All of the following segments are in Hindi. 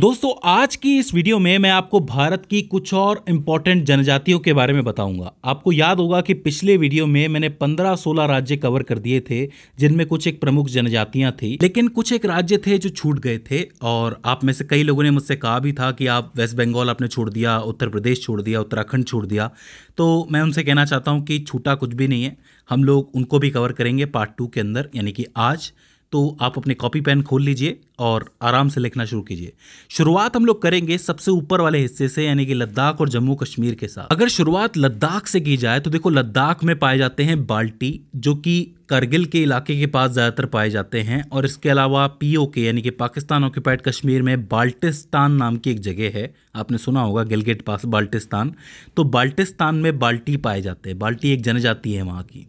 दोस्तों आज की इस वीडियो में मैं आपको भारत की कुछ और इम्पॉर्टेंट जनजातियों के बारे में बताऊंगा आपको याद होगा कि पिछले वीडियो में मैंने 15-16 राज्य कवर कर दिए थे जिनमें कुछ एक प्रमुख जनजातियां थी लेकिन कुछ एक राज्य थे जो छूट गए थे और आप में से कई लोगों ने मुझसे कहा भी था कि आप वेस्ट बंगाल आपने छोड़ दिया उत्तर प्रदेश छोड़ दिया उत्तराखंड छोड़ दिया तो मैं उनसे कहना चाहता हूँ कि छूटा कुछ भी नहीं है हम लोग उनको भी कवर करेंगे पार्ट टू के अंदर यानी कि आज तो आप अपने कॉपी पेन खोल लीजिए और आराम से लिखना शुरू कीजिए शुरुआत हम लोग करेंगे सबसे ऊपर वाले हिस्से से यानी कि लद्दाख और जम्मू कश्मीर के साथ अगर शुरुआत लद्दाख से की जाए तो देखो लद्दाख में पाए जाते हैं बाल्टी जो कि करगिल के इलाके के पास ज़्यादातर पाए जाते हैं और इसके अलावा पीओके यानी कि पाकिस्तान ऑक्यूपाइड कश्मीर में बाल्टिस्तान नाम की एक जगह है आपने सुना होगा गिलगेट पास बाल्टिस्तान तो बाल्टिस्तान में बाल्टी पाए जाते हैं बाल्टी एक जनजाति है वहाँ की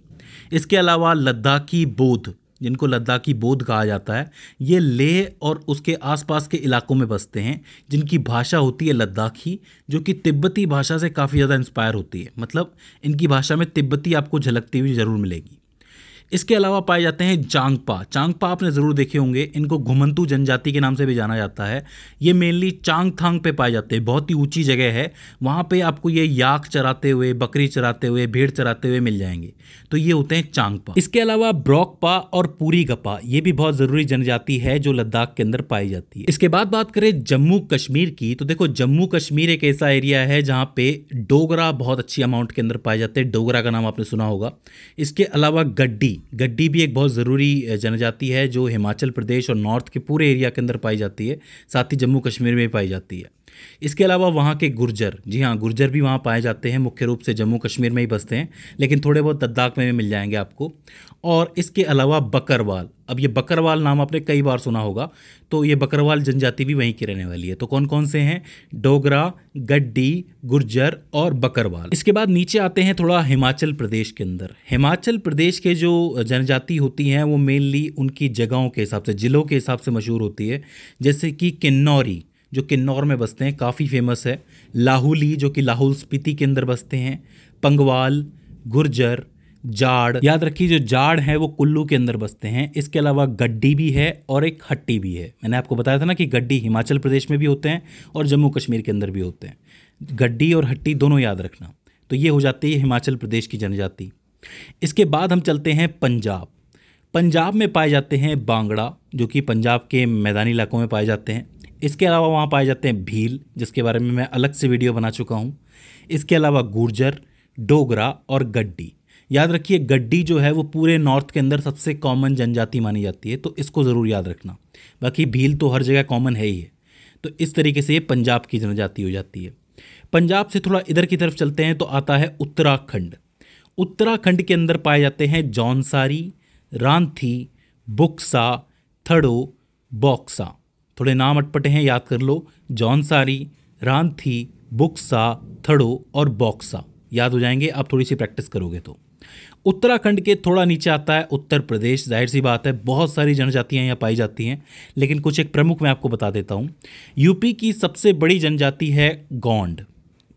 इसके अलावा लद्दाखी बोध जिनको लद्दाखी बौद्ध कहा जाता है ये लेह और उसके आसपास के इलाकों में बसते हैं जिनकी भाषा होती है लद्दाखी जो कि तिब्बती भाषा से काफ़ी ज़्यादा इंस्पायर होती है मतलब इनकी भाषा में तिब्बती आपको झलकती हुई ज़रूर मिलेगी इसके अलावा पाए जाते हैं चांगपा चांगपा आपने ज़रूर देखे होंगे इनको घुमंतू जनजाति के नाम से भी जाना जाता है ये मेनली चांगथांग पे पाए जाते हैं बहुत ही ऊंची जगह है वहाँ पे आपको ये याक चराते हुए बकरी चराते हुए भेड़ चराते हुए मिल जाएंगे तो ये होते हैं चांगपा इसके अलावा ब्रॉकपा और पूरी गपा ये भी बहुत ज़रूरी जनजाति है जो लद्दाख के अंदर पाई जाती है इसके बाद बात करें जम्मू कश्मीर की तो देखो जम्मू कश्मीर एक ऐसा एरिया है जहाँ पे डोगरा बहुत अच्छी अमाउंट के अंदर पाए जाते हैं डोगरा का नाम आपने सुना होगा इसके अलावा गड्डी गड्डी भी एक बहुत ज़रूरी जनजाति है जो हिमाचल प्रदेश और नॉर्थ के पूरे एरिया के अंदर पाई जाती है साथ ही जम्मू कश्मीर में भी पाई जाती है इसके अलावा वहाँ के गुर्जर जी हाँ गुर्जर भी वहाँ पाए जाते हैं मुख्य रूप से जम्मू कश्मीर में ही बसते हैं लेकिन थोड़े बहुत लद्दाख में भी मिल जाएंगे आपको और इसके अलावा बकरवाल अब ये बकरवाल नाम आपने कई बार सुना होगा तो ये बकरवाल जनजाति भी वहीं की रहने वाली है तो कौन कौन से हैं डोगरा गड्डी गुर्जर और बकरवाल इसके बाद नीचे आते हैं थोड़ा हिमाचल प्रदेश के अंदर हिमाचल प्रदेश के जो जनजाति होती हैं वो मेनली उनकी जगहों के हिसाब से ज़िलों के हिसाब से मशहूर होती है जैसे कि किन्नौरी जो किन्नौर में बसते हैं काफ़ी फेमस है लाहौली जो कि लाहौल स्पीति के अंदर बसते हैं पंगवाल गुर्जर जाड़ याद रखिए जो जाड़ है वो कुल्लू के अंदर बसते हैं इसके अलावा गड्डी भी है और एक हट्टी भी है मैंने आपको बताया था ना कि गड्डी हिमाचल प्रदेश में भी होते हैं और जम्मू कश्मीर के अंदर भी होते हैं गड्डी और हट्टी दोनों याद रखना तो ये हो जाती है हिमाचल प्रदेश की जनजाति इसके बाद हम चलते हैं पंजाब पंजाब में पाए जाते हैं बांगड़ा जो कि पंजाब के मैदानी इलाकों में पाए जाते हैं इसके अलावा वहाँ पाए जाते हैं भील जिसके बारे में मैं अलग से वीडियो बना चुका हूँ इसके अलावा गुर्जर डोगरा और गड्डी याद रखिए गड्डी जो है वो पूरे नॉर्थ के अंदर सबसे कॉमन जनजाति मानी जाती है तो इसको ज़रूर याद रखना बाकी भील तो हर जगह कॉमन है ही है तो इस तरीके से ये पंजाब की जनजाति हो जाती है पंजाब से थोड़ा इधर की तरफ चलते हैं तो आता है उत्तराखंड उत्तराखंड के अंदर पाए जाते हैं जौनसारी रानथी बुक्सा थड़ो बॉक्सा थोड़े नाम अटपटे हैं याद कर लो जौनसारी रानथी बुक्सा थड़ो और बॉक्सा याद हो जाएंगे आप थोड़ी सी प्रैक्टिस करोगे तो उत्तराखंड के थोड़ा नीचे आता है उत्तर प्रदेश जाहिर सी बात है बहुत सारी जनजातियाँ यहाँ पाई जाती हैं लेकिन कुछ एक प्रमुख मैं आपको बता देता हूँ यूपी की सबसे बड़ी जनजाति है गौंड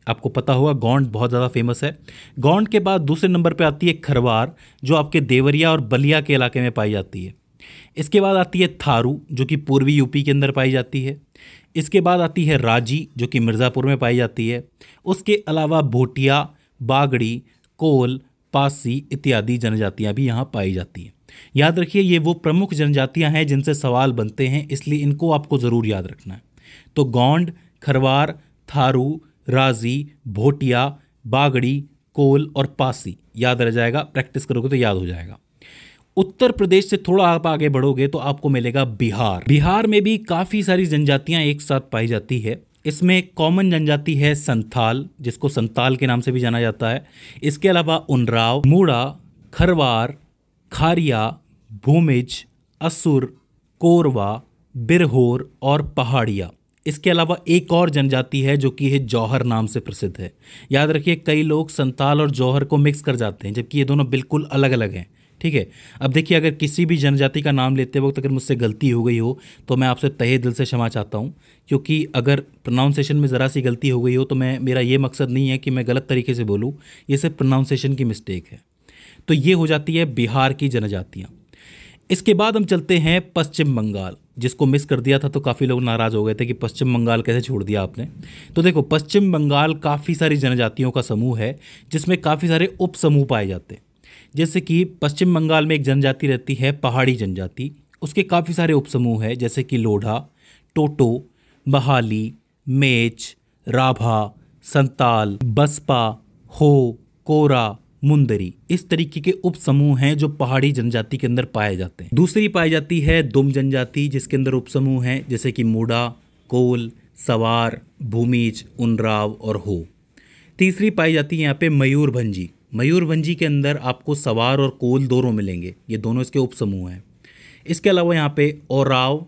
आपको पता होगा गौंड बहुत ज़्यादा फेमस है गौंड के बाद दूसरे नंबर पर आती है खरवार जो आपके देवरिया और बलिया के इलाके में पाई जाती है इसके बाद आती है थारू जो कि पूर्वी यूपी के अंदर पाई जाती है इसके बाद आती है राजी जो कि मिर्ज़ापुर में पाई जाती है उसके अलावा भोटिया बागड़ी कोल पासी इत्यादि जनजातियाँ भी यहाँ पाई जाती हैं याद रखिए ये वो प्रमुख जनजातियाँ हैं जिनसे सवाल बनते हैं इसलिए इनको आपको ज़रूर याद रखना है तो गौंड खरवार थारू राजी भोटिया बागड़ी कोल और पासी याद रह जाएगा प्रैक्टिस करोगे तो याद हो जाएगा उत्तर प्रदेश से थोड़ा आप आगे बढ़ोगे तो आपको मिलेगा बिहार बिहार में भी काफ़ी सारी जनजातियाँ एक साथ पाई जाती है इसमें कॉमन जनजाति है संथाल जिसको संताल के नाम से भी जाना जाता है इसके अलावा उनराव मूड़ा खरवार खारिया भूमिज असुर कोरवा बिरहोर और पहाड़िया इसके अलावा एक और जनजाति है जो कि है जौहर नाम से प्रसिद्ध है याद रखिए कई लोग संताल और जौहर को मिक्स कर जाते हैं जबकि ये दोनों बिल्कुल अलग अलग हैं ठीक है अब देखिए अगर किसी भी जनजाति का नाम लेते वक्त अगर मुझसे गलती हो गई हो तो मैं आपसे तहे दिल से क्षमा चाहता हूँ क्योंकि अगर प्रोनाउंसिएशन में ज़रा सी गलती हो गई हो तो मैं मेरा ये मकसद नहीं है कि मैं गलत तरीके से बोलूँ ये सिर्फ प्रोनाउंसिएशन की मिस्टेक है तो ये हो जाती है बिहार की जनजातियाँ इसके बाद हम चलते हैं पश्चिम बंगाल जिसको मिस कर दिया था तो काफ़ी लोग नाराज़ हो गए थे कि पश्चिम बंगाल कैसे छोड़ दिया आपने तो देखो पश्चिम बंगाल काफ़ी सारी जनजातियों का समूह है जिसमें काफ़ी सारे उप समूह पाए जाते हैं जैसे कि पश्चिम बंगाल में एक जनजाति रहती है पहाड़ी जनजाति उसके काफ़ी सारे उपसमूह हैं जैसे कि लोढ़ा टोटो बहाली मेच राभा संताल बसपा हो कोरा मुंदरी इस तरीके के उप समूह हैं जो पहाड़ी जनजाति के अंदर पाए जाते हैं दूसरी पाई जाती है दुम जनजाति जिसके अंदर उप समूह हैं जैसे कि मूडा कोल सवार भूमिज उनराव और हो तीसरी पाई जाती है यहाँ पे मयूरभंजी मयूरभंजी के अंदर आपको सवार और कोल दोनों मिलेंगे ये दोनों इसके उपसमूह हैं इसके अलावा यहाँ पे औराव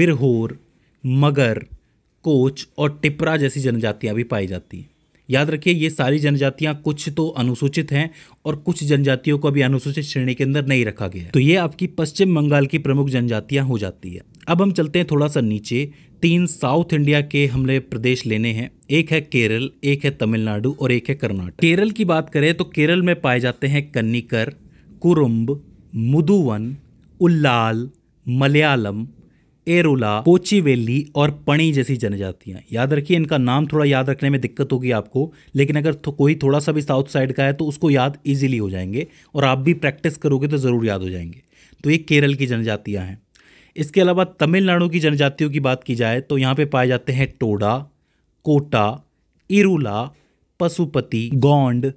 बिरहोर मगर कोच और टिपरा जैसी जनजातियाँ भी पाई जाती हैं याद रखिए ये सारी जनजातियां कुछ तो अनुसूचित हैं और कुछ जनजातियों को अभी अनुसूचित श्रेणी के अंदर नहीं रखा गया है तो ये आपकी पश्चिम बंगाल की प्रमुख जनजातियां हो जाती है अब हम चलते हैं थोड़ा सा नीचे तीन साउथ इंडिया के हमने प्रदेश लेने हैं एक है केरल एक है तमिलनाडु और एक है कर्नाटक केरल की बात करें तो केरल में पाए जाते हैं कन्नीकर कुरुम्ब मुदुवन उल्लाल मलयालम एरोला कोचीवेली और पणी जैसी जनजातियां याद रखिए इनका नाम थोड़ा याद रखने में दिक्कत होगी आपको लेकिन अगर तो कोई थोड़ा सा भी साउथ साइड का है तो उसको याद इजीली हो जाएंगे और आप भी प्रैक्टिस करोगे तो ज़रूर याद हो जाएंगे तो ये केरल की जनजातियाँ हैं इसके अलावा तमिलनाडु की जनजातियों की बात की जाए तो यहाँ पर पाए जाते हैं टोडा कोटा इरुला पशुपति गौंड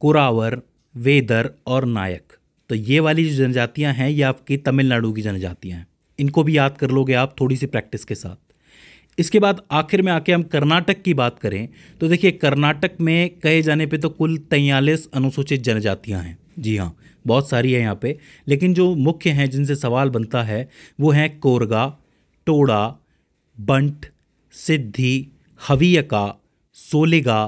कुरावर वेदर और नायक तो ये वाली जो जनजातियाँ हैं ये आपकी तमिलनाडु की जनजातियाँ हैं इनको भी याद कर लोगे आप थोड़ी सी प्रैक्टिस के साथ इसके बाद आखिर में आके हम कर्नाटक की बात करें तो देखिए कर्नाटक में कहे जाने पे तो कुल तैंतालीस अनुसूचित जनजातियां हैं जी हाँ बहुत सारी है यहाँ पे लेकिन जो मुख्य हैं जिनसे सवाल बनता है वो हैं कोरगा टोड़ा बंट सिद्धि हवियका सोलेगा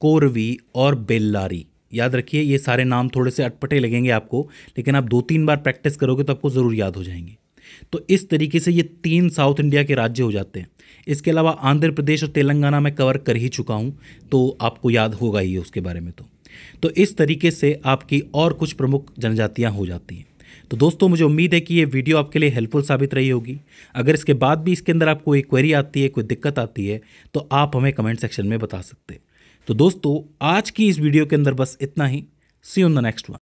कोरवी और बेल्लारी याद रखिए ये सारे नाम थोड़े से अटपटे लगेंगे आपको लेकिन आप दो तीन बार प्रैक्टिस करोगे तो आपको ज़रूर याद हो जाएंगे तो इस तरीके से ये तीन साउथ इंडिया के राज्य हो जाते हैं इसके अलावा आंध्र प्रदेश और तेलंगाना मैं कवर कर ही चुका हूँ तो आपको याद होगा ही उसके बारे में तो तो इस तरीके से आपकी और कुछ प्रमुख जनजातियाँ हो जाती हैं तो दोस्तों मुझे उम्मीद है कि ये वीडियो आपके लिए हेल्पफुल साबित रही होगी अगर इसके बाद भी इसके अंदर आपको कोई क्वेरी आती है कोई दिक्कत आती है तो आप हमें कमेंट सेक्शन में बता सकते हैं तो दोस्तों आज की इस वीडियो के अंदर बस इतना ही see on the next one